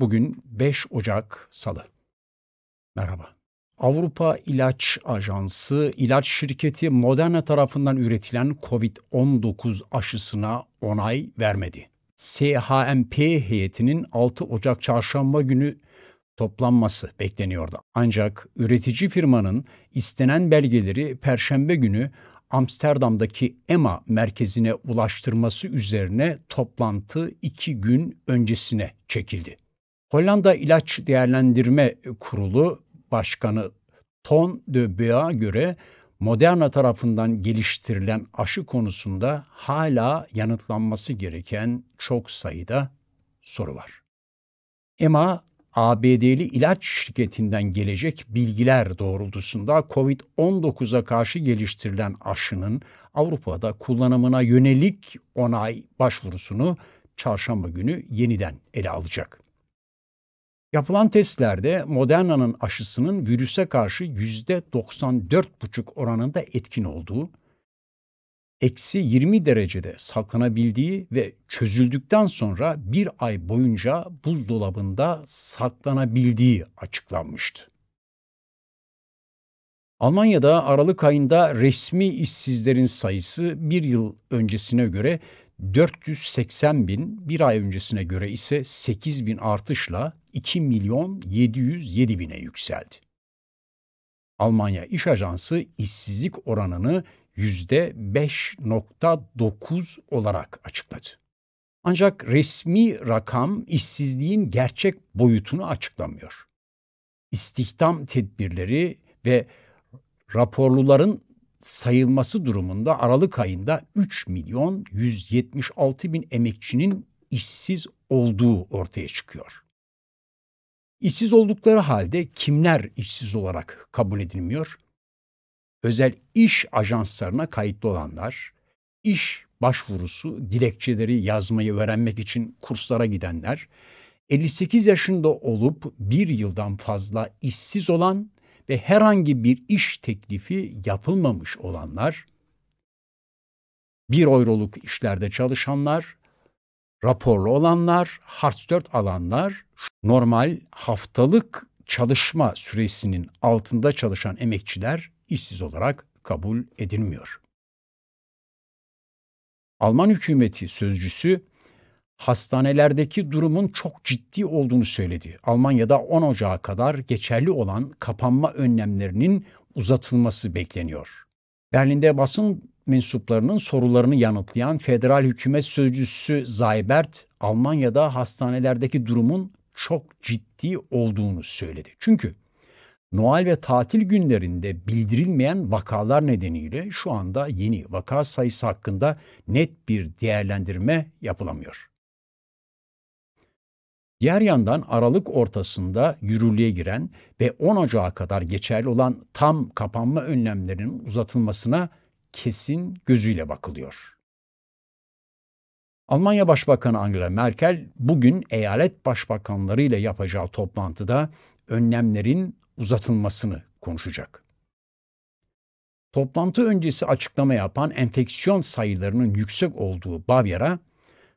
Bugün 5 Ocak Salı. Merhaba. Avrupa İlaç Ajansı ilaç şirketi Moderna tarafından üretilen COVID-19 aşısına onay vermedi. CHMP heyetinin 6 Ocak çarşamba günü toplanması bekleniyordu. Ancak üretici firmanın istenen belgeleri perşembe günü Amsterdam'daki EMA merkezine ulaştırması üzerine toplantı iki gün öncesine çekildi. Hollanda İlaç Değerlendirme Kurulu Başkanı Ton de Bea göre Moderna tarafından geliştirilen aşı konusunda hala yanıtlanması gereken çok sayıda soru var. EMA, ABD'li ilaç şirketinden gelecek bilgiler doğrultusunda COVID-19'a karşı geliştirilen aşının Avrupa'da kullanımına yönelik onay başvurusunu çarşamba günü yeniden ele alacak. Yapılan testlerde Moderna'nın aşısının virüse karşı %94,5 oranında etkin olduğu, eksi 20 derecede saklanabildiği ve çözüldükten sonra bir ay boyunca buzdolabında saklanabildiği açıklanmıştı. Almanya'da Aralık ayında resmi işsizlerin sayısı bir yıl öncesine göre 480 bin bir ay öncesine göre ise 8 bin artışla 2 milyon 707 bine yükseldi. Almanya İş Ajansı işsizlik oranını %5.9 olarak açıkladı. Ancak resmi rakam işsizliğin gerçek boyutunu açıklamıyor. İstihdam tedbirleri ve raporluların sayılması durumunda Aralık ayında 3 milyon 176 bin emekçinin işsiz olduğu ortaya çıkıyor. İşsiz oldukları halde kimler işsiz olarak kabul edilmiyor? Özel iş ajanslarına kayıtlı olanlar, iş başvurusu dilekçeleri yazmayı öğrenmek için kurslara gidenler, 58 yaşında olup bir yıldan fazla işsiz olan ve herhangi bir iş teklifi yapılmamış olanlar, bir oyroluk işlerde çalışanlar, raporlu olanlar, harç 4 alanlar, normal haftalık çalışma süresinin altında çalışan emekçiler işsiz olarak kabul edilmiyor. Alman hükümeti sözcüsü hastanelerdeki durumun çok ciddi olduğunu söyledi. Almanya'da 10 Ocağı kadar geçerli olan kapanma önlemlerinin uzatılması bekleniyor. Berlin'de basın mensuplarının sorularını yanıtlayan federal hükümet sözcüsü Zaybert, Almanya'da hastanelerdeki durumun çok ciddi olduğunu söyledi. Çünkü Noel ve tatil günlerinde bildirilmeyen vakalar nedeniyle şu anda yeni vaka sayısı hakkında net bir değerlendirme yapılamıyor. Diğer yandan Aralık ortasında yürürlüğe giren ve 10 Ocağı kadar geçerli olan tam kapanma önlemlerinin uzatılmasına kesin gözüyle bakılıyor. Almanya Başbakanı Angela Merkel bugün eyalet başbakanları ile yapacağı toplantıda önlemlerin uzatılmasını konuşacak. Toplantı öncesi açıklama yapan enfeksiyon sayılarının yüksek olduğu Bavyera,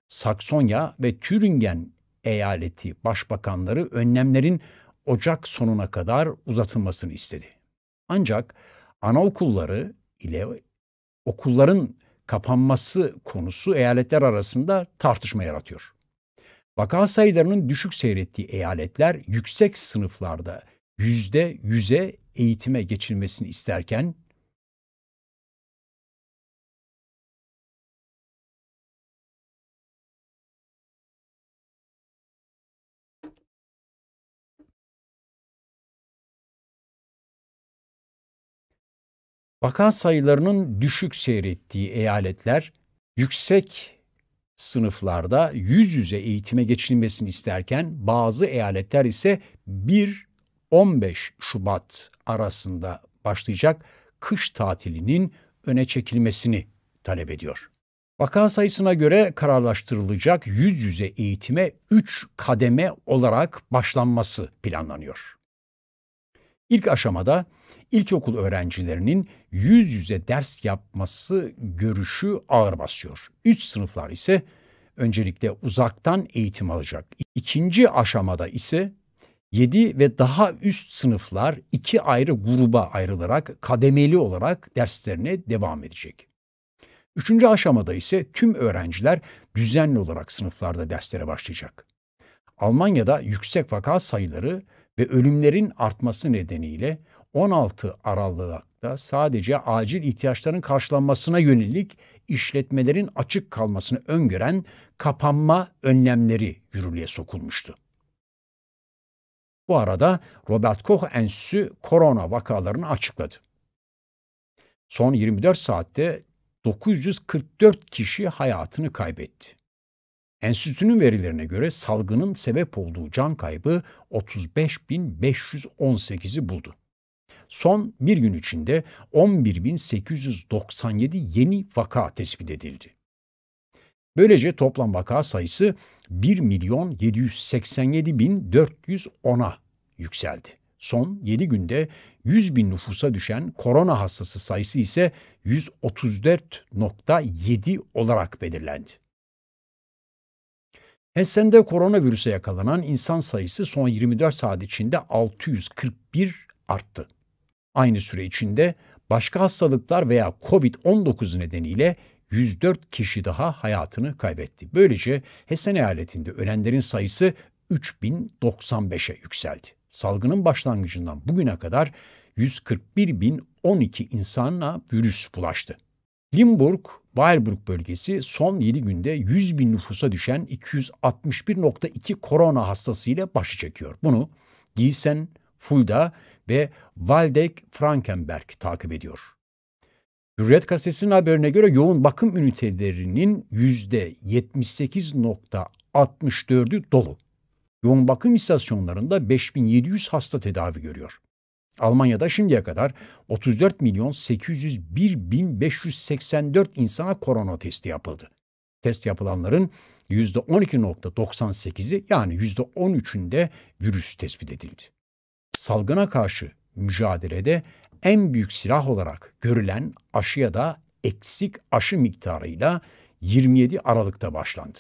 Saksonya ve Thüringen eyaleti başbakanları önlemlerin Ocak sonuna kadar uzatılmasını istedi. Ancak anaokulları ile okulların kapanması konusu eyaletler arasında tartışma yaratıyor. Vaka sayılarının düşük seyrettiği eyaletler yüksek sınıflarda yüzde yüze eğitime geçilmesini isterken Vaka sayılarının düşük seyrettiği eyaletler yüksek sınıflarda yüz yüze eğitime geçilmesini isterken bazı eyaletler ise 1-15 Şubat arasında başlayacak kış tatilinin öne çekilmesini talep ediyor. Vaka sayısına göre kararlaştırılacak yüz yüze eğitime 3 kademe olarak başlanması planlanıyor. İlk aşamada ilkokul öğrencilerinin yüz yüze ders yapması görüşü ağır basıyor. Üç sınıflar ise öncelikle uzaktan eğitim alacak. İkinci aşamada ise 7 ve daha üst sınıflar iki ayrı gruba ayrılarak kademeli olarak derslerine devam edecek. Üçüncü aşamada ise tüm öğrenciler düzenli olarak sınıflarda derslere başlayacak. Almanya'da yüksek vaka sayıları ve ölümlerin artması nedeniyle 16 Aralık'ta sadece acil ihtiyaçların karşılanmasına yönelik işletmelerin açık kalmasını öngören kapanma önlemleri yürürlüğe sokulmuştu. Bu arada Robert Koch Enstitüsü korona vakalarını açıkladı. Son 24 saatte 944 kişi hayatını kaybetti. Enstitünün verilerine göre salgının sebep olduğu can kaybı 35.518'i buldu. Son bir gün içinde 11.897 yeni vaka tespit edildi. Böylece toplam vaka sayısı 1 yükseldi. Son 7 günde 100 bin nüfusa düşen korona hastası sayısı ise 134.7 olarak belirlendi. Hessen'de koronavirüse yakalanan insan sayısı son 24 saat içinde 641 arttı. Aynı süre içinde başka hastalıklar veya COVID-19 nedeniyle 104 kişi daha hayatını kaybetti. Böylece Hessen eyaletinde ölenlerin sayısı 3095'e yükseldi. Salgının başlangıcından bugüne kadar 141.012 insana virüs bulaştı. Limburg Weilburg bölgesi son 7 günde 100 bin nüfusa düşen 261.2 korona hastasıyla başı çekiyor. Bunu Gießen, Fulda ve Waldeck-Frankenberg takip ediyor. Hürriyet gazetesinin haberine göre yoğun bakım ünitelerinin %78.64'ü dolu. Yoğun bakım istasyonlarında 5700 hasta tedavi görüyor. Almanya'da şimdiye kadar 34 milyon 801 bin 584 insana korona testi yapıldı. Test yapılanların %12.98'i yani %13'ünde virüs tespit edildi. Salgına karşı mücadelede en büyük silah olarak görülen aşıya da eksik aşı miktarıyla 27 Aralık'ta başlandı.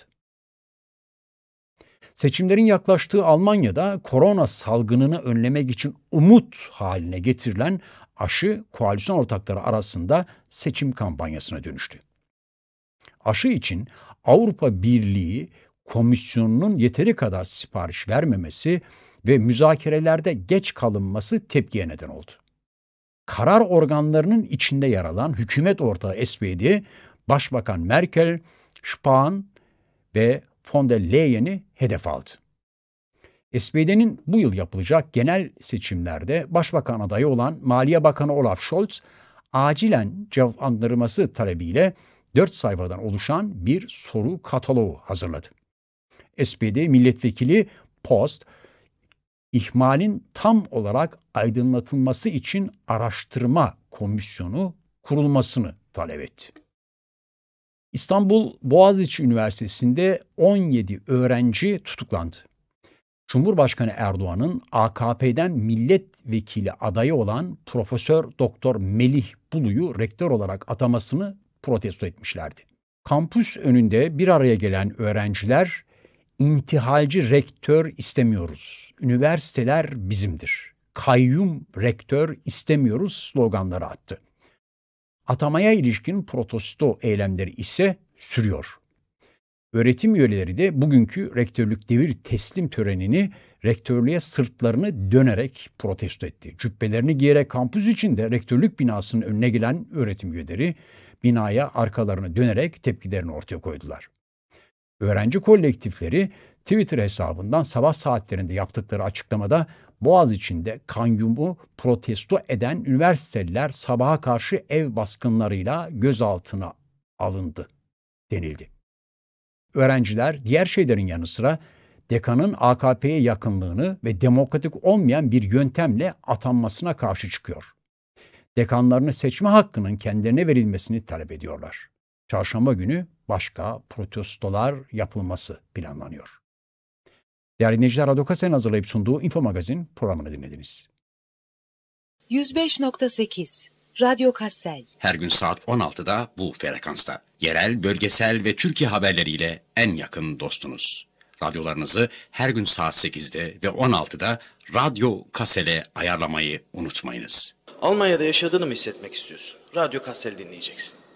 Seçimlerin yaklaştığı Almanya'da korona salgınını önlemek için umut haline getirilen aşı koalisyon ortakları arasında seçim kampanyasına dönüştü. Aşı için Avrupa Birliği komisyonunun yeteri kadar sipariş vermemesi ve müzakerelerde geç kalınması tepkiye neden oldu. Karar organlarının içinde yer alan hükümet ortağı SPD, Başbakan Merkel, Spahn ve von der Leyen'i hedef aldı. SPD'nin bu yıl yapılacak genel seçimlerde başbakan adayı olan Maliye Bakanı Olaf Scholz acilen cevaplandırılması talebiyle 4 sayfadan oluşan bir soru kataloğu hazırladı. SPD milletvekili Post, ihmalin tam olarak aydınlatılması için araştırma komisyonu kurulmasını talep etti. İstanbul Boğaziçi Üniversitesi'nde 17 öğrenci tutuklandı. Cumhurbaşkanı Erdoğan'ın AKP'den milletvekili adayı olan Profesör Doktor Melih Bulu'yu rektör olarak atamasını protesto etmişlerdi. Kampüs önünde bir araya gelen öğrenciler intihalci rektör istemiyoruz. Üniversiteler bizimdir. Kayyum rektör istemiyoruz sloganları attı. Atamaya ilişkin protesto eylemleri ise sürüyor. Öğretim üyeleri de bugünkü rektörlük devir teslim törenini rektörlüğe sırtlarını dönerek protesto etti. Cübbelerini giyerek kampüs içinde rektörlük binasının önüne gelen öğretim üyeleri binaya arkalarını dönerek tepkilerini ortaya koydular. Öğrenci kolektifleri Twitter hesabından sabah saatlerinde yaptıkları açıklamada Boğaz içinde kanyumu protesto eden üniversiteliler sabaha karşı ev baskınlarıyla gözaltına alındı denildi. Öğrenciler diğer şeylerin yanı sıra dekanın AKP'ye yakınlığını ve demokratik olmayan bir yöntemle atanmasına karşı çıkıyor. Dekanlarını seçme hakkının kendilerine verilmesini talep ediyorlar. Çarşamba günü başka protestolar yapılması planlanıyor. Değerli dinleyiciler, Radyo Kase'nin hazırlayıp sunduğu Info Magazin programını dinlediniz. 105.8 Radyo Kassel. Her gün saat 16'da bu frekansta. Yerel, bölgesel ve Türkiye haberleriyle en yakın dostunuz. Radyolarınızı her gün saat 8'de ve 16'da Radyo Kassel'e ayarlamayı unutmayınız. Almanya'da yaşadığını mı hissetmek istiyorsun? Radyo Kassel dinleyeceksin.